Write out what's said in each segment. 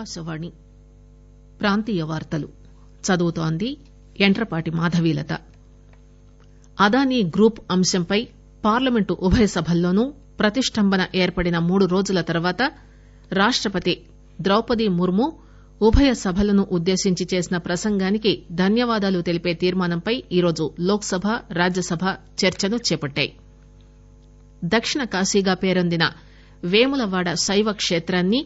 ఆకాశవాణి ప్రాంతీయ వార్తలు చదువుతోంది యంట్రపాటి మాధవీలత అదానీ గ్రూప్ అంశంపై పార్లమెంటు ఉభయ సభల్లోనూ ప్రతిష్టంభన ఏర్పడిన మూడు రోజుల తర్వాత రాష్టపతి ద్రౌపది ముర్ము ఉభయ సభలను ఉద్దేశించి చేసిన ప్రసంగానికి ధన్యవాదాలు తెలిపే తీర్మానంపై ఈరోజు లోక్సభ రాజ్యసభ చర్చను చేపట్టాయి దక్షిణ కాశీగా పేరొందిన వేములవాడ శైవ క్షేత్రాన్ని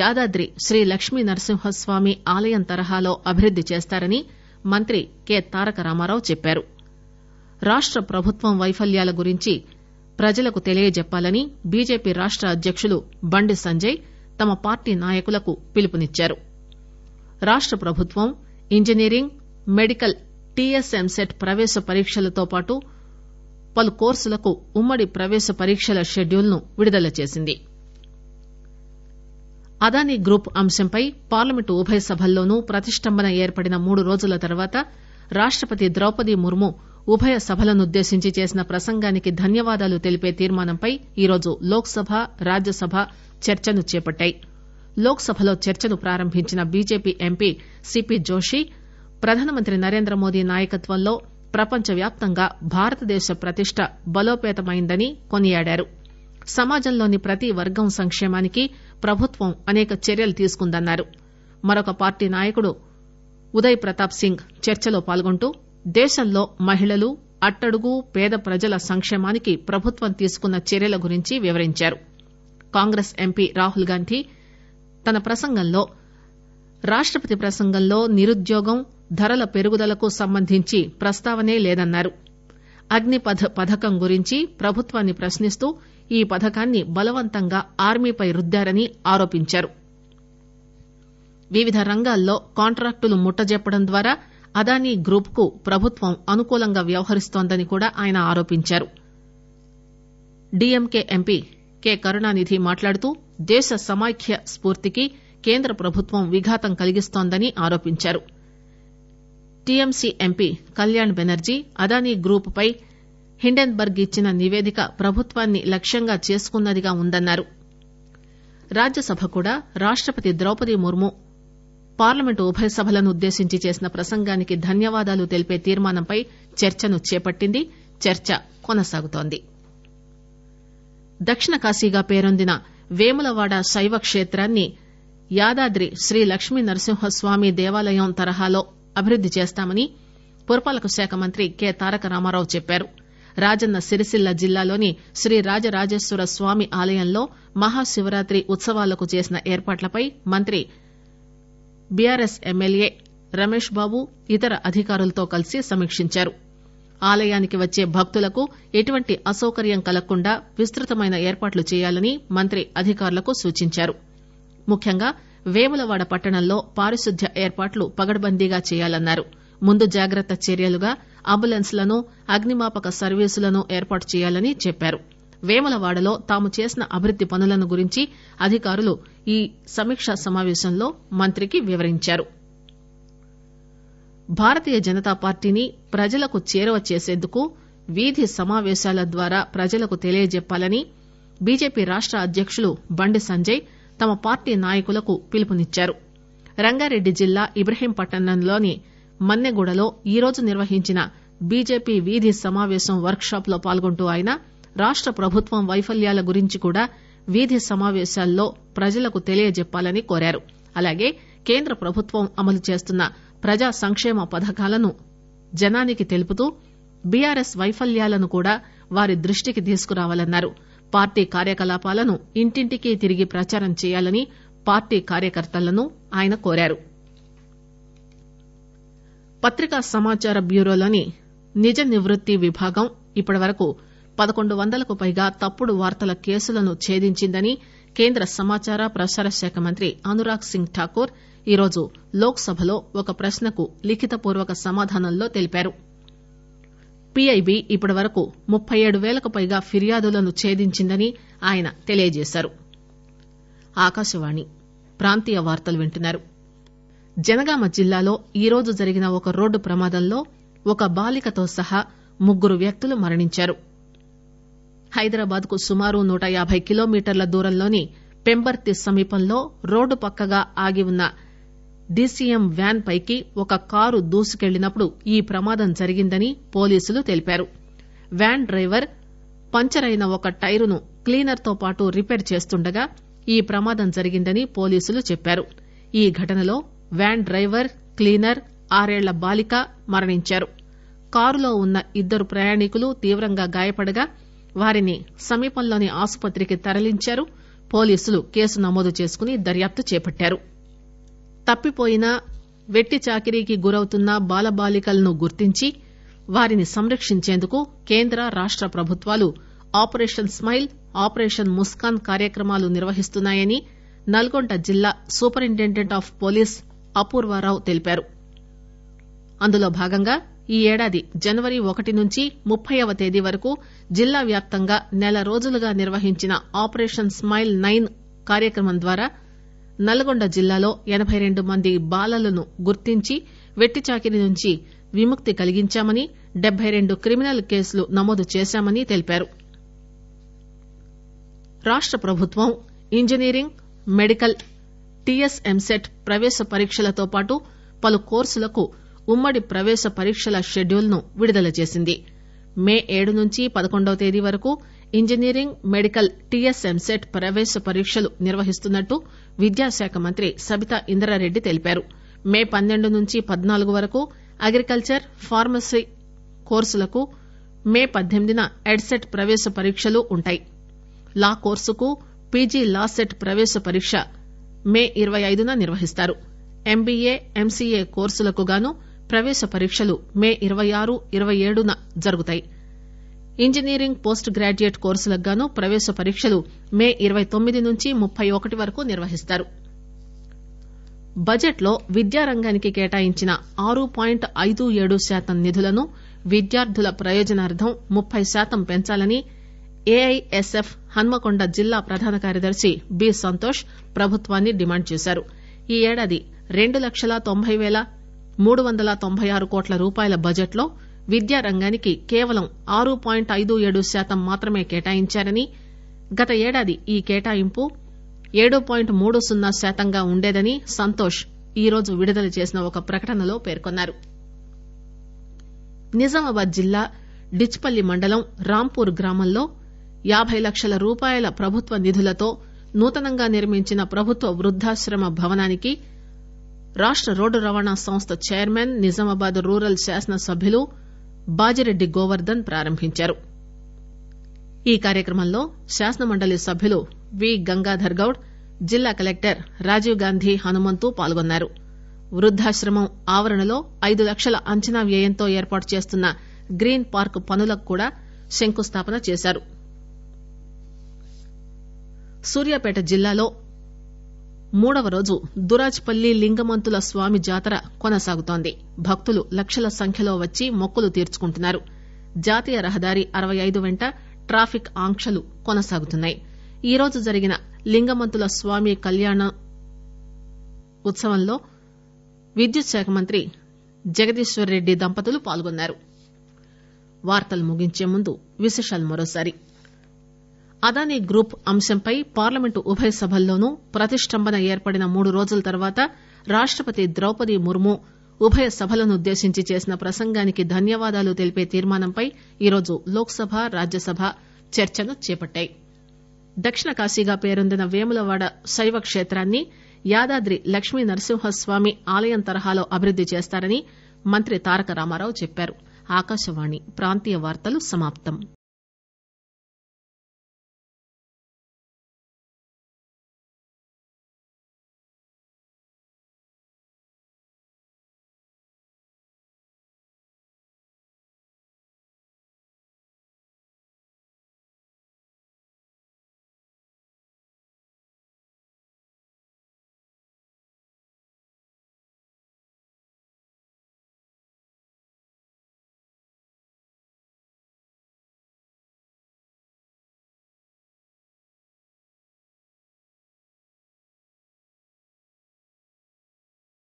యాదాద్రి శ్రీ లక్ష్మీ నరసింహస్వామి ఆలయం తరహాలో అభివృద్ది చేస్తారని మంత్రి కె తారక రామారావు చెప్పారు రాష్ట ప్రభుత్వం వైఫల్యాల గురించి ప్రజలకు తెలియజెప్పాలని బిజెపి రాష్ట అధ్యకులు బండి సంజయ్ తమ పార్టీ నాయకులకు పిలుపునిచ్చారు రాష్ట ప్రభుత్వం ఇంజనీరింగ్ మెడికల్ సెట్ ప్రవేశ పరీక్షలతో పాటు పలు కోర్సులకు ఉమ్మడి ప్రవేశ పరీక్షల షెడ్యూల్ను విడుదల చేసింది అదానీ గ్రూప్ అంశంపై పార్లమెంట్ ఉభయ సభల్లోనూ ప్రతిష్టంభన ఏర్పడిన మూడు రోజుల తర్వాత రాష్టపతి ద్రౌపది ముర్ము ఉభయ సభలనుద్దేశించి చేసిన ప్రసంగానికి ధన్యవాదాలు తెలిపే తీర్మానంపై ఈరోజు లోక్ సభ రాజ్యసభ చర్చను చేపట్టాయి లోక్ సభలో చర్చను ప్రారంభించిన బీజేపీ ఎంపీ సిపి జోషి ప్రధానమంత్రి నరేంద్రమోదీ నాయకత్వంలో ప్రపంచవ్యాప్తంగా భారతదేశ ప్రతిష్ట బలోపేతమైందని కొనియాడారు సమాజంలోని ప్రతి వర్గం సంక్షేమానికి ప్రభుత్వం అనేక చర్యలు తీసుకుందన్నారు మరొక పార్టీ నాయకుడు ఉదయ్ ప్రతాప్ సింగ్ చర్చలో పాల్గొంటూ దేశంలో మహిళలు అట్టడుగు పేద ప్రజల సంక్షేమానికి ప్రభుత్వం తీసుకున్న చర్యల గురించి వివరించారు కాంగ్రెస్ ఎంపీ రాహుల్ గాంధీ తన ప్రసంగంలో రాష్టపతి ప్రసంగంలో నిరుద్యోగం ధరల పెరుగుదలకు సంబంధించి ప్రస్తావనే లేదన్నారు అగ్నిపథ్ పథకం గురించి ప్రభుత్వాన్ని ప్రశ్నిస్తూ ఈ పథకాన్ని బలవంతంగా ఆర్మీపై రుద్దారని ఆరోపించారు వివిధ రంగాల్లో కాంట్రాక్టులు ముట్టజెప్పడం ద్వారా అదానీ గ్రూప్ కు ప్రభుత్వం అనుకూలంగా వ్యవహరిస్తోందని కూడా ఆయన ఆరోపించారు డీఎంకే ఎంపీ కె కరుణానిధి మాట్లాడుతూ దేశ సమాఖ్య స్పూర్తికి కేంద్ర ప్రభుత్వం విఘాతం కలిగిస్తోందని ఆరోపించారు TMC MP Kalyan Banerjee Adani group పై హిండెన్బర్గ్ ఇచ్చిన నిపేదిక ప్రభుత్వాన్ని లక్ష్యంగా చేసుకున్నదిగా ఉందన్నారు రాజ్యసభ కూడా రాష్టపతి ద్రౌపది ముర్ము పార్లమెంట్ ఉభయ సభలను ఉద్దేశించి చేసిన ప్రసంగానికి ధన్యవాదాలు తెలిపే తీర్మానంపై చర్చను చేపట్టింది చర్చ కొనసాగుతోంది దక్షిణ కాశీగా పేరొందిన వేములవాడ శైవ క్షేత్రాన్ని యాదాద్రి శ్రీ లక్ష్మీ నరసింహస్వామి దేవాలయం తరహాలో అభివృద్ది చేస్తామని పురపాలక శాఖ మంత్రి కె తారక రామారావు చెప్పారు రాజన్న సిరిసిల్ల జిల్లాలోని శ్రీ రాజరాజేశ్వర స్వామి ఆలయంలో మహాశివరాత్రి ఉత్సవాలకు చేసిన ఏర్పాట్లపై మంత్రి బీఆర్ఎస్ ఎమ్మెల్యే రమేష్ బాబు ఇతర అధికారులతో కలిసి సమీక్షించారు ఆలయానికి వచ్చే భక్తులకు ఎటువంటి అసౌకర్యం కలగకుండా విస్తృతమైన ఏర్పాట్లు చేయాలని మంత్రి అధికారులకు సూచించారు ముఖ్యంగా వేములవాడ పట్టణంలో పారిశుద్ద్య ఏర్పాట్లు పగడ్బందీగా చేయాలన్నారు ముందు జాగ్రత్త చర్యలుగా అంబులెన్స్ లను అగ్నిమాపక సర్వీసులను ఏర్పాటు చేయాలని చెప్పారు వేములవాడలో తాము చేసిన అభివృద్ది పనులను గురించి అధికారులు ఈ సమీకా సమాపేశంలో మంత్రికి వివరించారు భారతీయ జనతా పార్టీని ప్రజలకు చేరువ చేసేందుకు వీధి సమాపేశాల ద్వారా ప్రజలకు తెలియజెప్పాలని బీజేపీ రాష్ట అధ్యకులు బండి సంజయ్ తమ పార్టీ నాయకులకు పిలుపునిచ్చారు రంగారెడ్డి జిల్లా ఇబ్రహీంపట్నంలోని ఈ ఈరోజు నిర్వహించిన బీజేపీ వీధి సమాపేశం వర్క్ షాప్ లో పాల్గొంటూ ఆయన రాష్ట ప్రభుత్వం వైఫల్యాల గురించి కూడా వీధి సమాపేశాల్లో ప్రజలకు తెలియజెప్పాలని కోరారు అలాగే కేంద్ర ప్రభుత్వం అమలు చేస్తున్న ప్రజా సంక్షేమ పథకాలను జనానికి తెలుపుతూ బీఆర్ఎస్ వైఫల్యాలను కూడా వారి దృష్టికి తీసుకురావాలన్నారు పార్టీ కార్యకలాపాలను ఇంటింటికి తిరిగి ప్రచారం చేయాలని పార్టీ కార్యకర్తలను ఆయన కోరారు పత్రికా సమాచార బ్యూరోలోని నిజ నివృత్తి విభాగం ఇప్పటివరకు పదకొండు వందలకు పైగా తప్పుడు వార్తల కేసులను ఛేదించిందని కేంద్ర సమాచార ప్రసార శాఖ మంత్రి అనురాగ్ సింగ్ ఠాకూర్ ఈరోజు లోక్సభలో ఒక ప్రశ్నకు లిఖితపూర్వక సమాధానంలో తెలిపారు పీఐబీ ఇప్పటివరకు ముప్పై ఏడు పేలకు పైగా ఫిర్యాదులను ఛేదించిందని ఆయన తెలియజేశారు జనగామ జిల్లాలో ఈరోజు జరిగిన ఒక రోడ్డు ప్రమాదంలో ఒక బాలికతో సహా ముగ్గురు వ్యక్తులు మరణించారు హైదరాబాద్ కు సుమారు నూట యాబై కిలోమీటర్ల దూరంలోని పెంబర్తి సమీపంలో రోడ్డు పక్కగా ఆగి ఉన్న డీసీఎం వ్యాన్ పైకి ఒక కారు దూసుకెళ్లినప్పుడు ఈ ప్రమాదం జరిగిందని పోలీసులు తెలిపారు వ్యాన్ డ్రైవర్ పంచర్ అయిన ఒక టైరును క్లీనర్ తో పాటు రిపేర్ చేస్తుండగా ఈ ప్రమాదం జరిగిందని పోలీసులు చెప్పారు ఈ ఘటనలో వ్యాన్ డ్రైవర్ క్లీనర్ ఆరేళ్ల బాలిక మరణించారు కారులో ఉన్న ఇద్దరు ప్రయాణికులు తీవ్రంగా గాయపడగా వారిని సమీపంలోని ఆసుపత్రికి తరలించారు పోలీసులు కేసు నమోదు చేసుకుని దర్యాప్తు చేపట్టారు తప్పిపోయిన వెట్టి చాకిరీకి గురవుతున్న బాలబాలికలను గుర్తించి వారిని సంరక్షించేందుకు కేంద్ర రాష్ట ప్రభుత్వాలు ఆపరేషన్ స్మైల్ ఆపరేషన్ ముస్కాన్ కార్యక్రమాలు నిర్వహిస్తున్నాయని నల్గొండ జిల్లా సూపరింటెండెంట్ ఆఫ్ పోలీస్ అపూర్వారావు తెలిపారు అందులో భాగంగా ఈ ఏడాది జనవరి ఒకటి నుంచి ముప్పైవ తేదీ వరకు జిల్లా వ్యాప్తంగా నెల రోజులుగా నిర్వహించిన ఆపరేషన్ స్మైల్ నైన్ కార్యక్రమం ద్వారా నల్గొండ జిల్లాలో ఎనబై రెండు మంది బాలలను గుర్తించి వెట్టిచాకిరి నుంచి విముక్తి కలిగించామని డెబ్బై రెండు క్రిమినల్ కేసులు నమోదు చేశామని తెలిపారు రాష్ట ప్రభుత్వం ఇంజనీరింగ్ మెడికల్ టీఎస్ఎంసెట్ ప్రవేశ పరీక్షలతో పాటు పలు కోర్సులకు ఉమ్మడి ప్రవేశ పరీక్షల షెడ్యూల్ను విడుదల చేసింది మే ఏడు నుంచి పదకొండవ తేదీ వరకు ఇంజనీరింగ్ మెడికల్ టీఎస్ఎంసెట్ ప్రవేశ పరీక్షలు నిర్వహిస్తున్నట్లు విద్యాశాఖ మంత్రి సబితా ఇంద్రారెడ్డి తెలిపారు మే పన్నెండు నుంచి పద్నాలుగు వరకు అగ్రికల్చర్ ఫార్మసీ కోర్సులకు మే పద్దెనిమిదిన ఎడ్సెట్ ప్రవేశ పరీక్షలు ఉంటాయి లా కోర్సుకు పీజీ లా సెట్ ప్రవేశ పరీక్ష మే ఇరవై ఐదున నిర్వహిస్తారు ఎంబీఏ ఎంసీఏ కోర్సులకు గాను ప్రవేశ పరీక్షలు మే ఇరవై ఆరు ఇరవై ఏడున జరుగుతాయి ఇంజనీరింగ్ పోస్ట్ గ్రాడ్యుయేట్ కోర్సులకు గాను ప్రవేశ పరీక్షలు మే ఇరవై తొమ్మిది నుంచి ముప్పై ఒకటి వరకు నిర్వహిస్తారు బడ్జెట్ లో విద్యారంగానికి కేటాయించిన ఆరు పాయింట్ ఐదు ఏడు శాతం నిధులను విద్యార్థుల ప్రయోజనార్థం ముప్పై శాతం పెంచాలని ఏఐఎస్ఎఫ్ హన్మకొండ జిల్లా ప్రధాన కార్యదర్శి బి సంతోష్ ప్రభుత్వాన్ని డిమాండ్ చేశారు ఈ ఏడాది రెండు లక్షల తొంభై పేల మూడు వందల తొంభై ఆరు కోట్ల రూపాయల బడ్జెట్లో లో విద్యారంగానికి కేవలం ఆరు పాయింట్ ఐదు ఏడు శాతం మాత్రమే కేటాయించారని గత ఏడాది ఈ కేటాయింపు ఏడు పాయింట్ మూడు సున్నా శాతంగా ఉండేదని సంతోష్ ఈరోజు విడుదల చేసిన ఒక ప్రకటనలో పేర్కొన్నారు నిజామాబాద్ జిల్లా డిచ్పల్లి మండలం రాంపూర్ గ్రామంలో యాబై లక్షల రూపాయల ప్రభుత్వ నిధులతో నూతనంగా నిర్మించిన ప్రభుత్వ వృద్దాశ్రమ భవనానికి రాష్ట రోడ్డు రవాణా సంస్థ చైర్మన్ నిజామాబాద్ రూరల్ శాసనసభ్యులు బాజిరెడ్డి గోవర్దన్ ప్రారంభించారు ఈ కార్యక్రమంలో శాసనమండలి సభ్యులు వి గంగాధర్ గౌడ్ జిల్లా కలెక్టర్ రాజీవ్ గాంధీ హనుమంతు పాల్గొన్నారు వృద్దాశ్రమం ఆవరణలో ఐదు లక్షల అంచనా వ్యయంతో ఏర్పాటు చేస్తున్న గ్రీన్ పార్క్ పనులకు కూడా శంకుస్థాపన చేశారు సూర్యాపేట జిల్లాలో మూడవ రోజు దురాజ్పల్లి లింగమంతుల స్వామి జాతర కొనసాగుతోంది భక్తులు లక్షల సంఖ్యలో వచ్చి మొక్కులు తీర్చుకుంటున్నారు జాతీయ రహదారి అరవై ఐదు వెంట ట్రాఫిక్ ఆంక్షలు కొనసాగుతున్నాయి ఈరోజు జరిగిన లింగమంతుల స్వామి కళ్యాణ ఉత్సవంలో విద్యుత్ శాఖ మంత్రి జగదీశ్వర్ రెడ్డి దంపతులు పాల్గొన్నారు అదానీ గ్రూప్ అంశంపై పార్లమెంటు ఉభయ సభల్లోనూ ప్రతిష్టంభన ఏర్పడిన మూడు రోజుల తర్వాత రాష్టపతి ద్రౌపది ముర్ము ఉభయ సభలనుద్దేశించి చేసిన ప్రసంగానికి ధన్యవాదాలు తెలిపే తీర్మానంపై ఈరోజు లోక్ సభ రాజ్యసభ చర్చను చేపట్టాయి దక్షిణ కాశీగా పేరొందిన వేములవాడ శైవ క్షేత్రాన్ని యాదాద్రి లక్ష్మీ నరసింహస్వామి ఆలయం తరహాలో అభివృద్ది చేస్తారని మంత్రి తారక రామారావు చెప్పారు